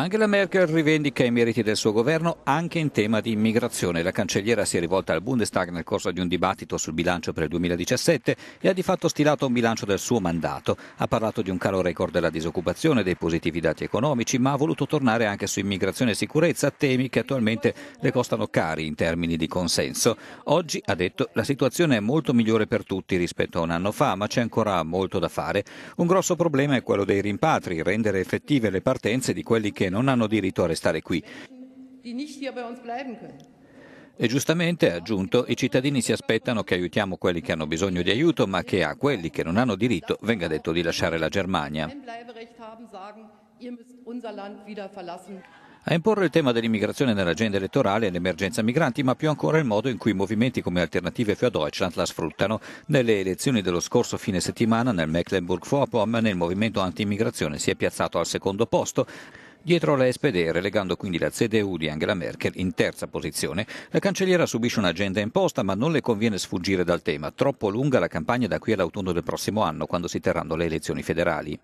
Angela Merkel rivendica i meriti del suo governo anche in tema di immigrazione. La cancelliera si è rivolta al Bundestag nel corso di un dibattito sul bilancio per il 2017 e ha di fatto stilato un bilancio del suo mandato. Ha parlato di un calo record della disoccupazione, dei positivi dati economici, ma ha voluto tornare anche su immigrazione e sicurezza, temi che attualmente le costano cari in termini di consenso. Oggi, ha detto, la situazione è molto migliore per tutti rispetto a un anno fa, ma c'è ancora molto da fare. Un grosso problema è quello dei rimpatri, rendere effettive le partenze di quelli che che non hanno diritto a restare qui. E giustamente, ha aggiunto, i cittadini si aspettano che aiutiamo quelli che hanno bisogno di aiuto, ma che a quelli che non hanno diritto venga detto di lasciare la Germania. A imporre il tema dell'immigrazione nell'agenda elettorale è l'emergenza migranti, ma più ancora il modo in cui movimenti come Alternative für Deutschland la sfruttano. Nelle elezioni dello scorso fine settimana nel Mecklenburg-Vorpommern il movimento anti-immigrazione si è piazzato al secondo posto dietro la SPD, relegando quindi la CDU di Angela Merkel in terza posizione. La cancelliera subisce un'agenda imposta, ma non le conviene sfuggire dal tema. Troppo lunga la campagna da qui all'autunno del prossimo anno, quando si terranno le elezioni federali.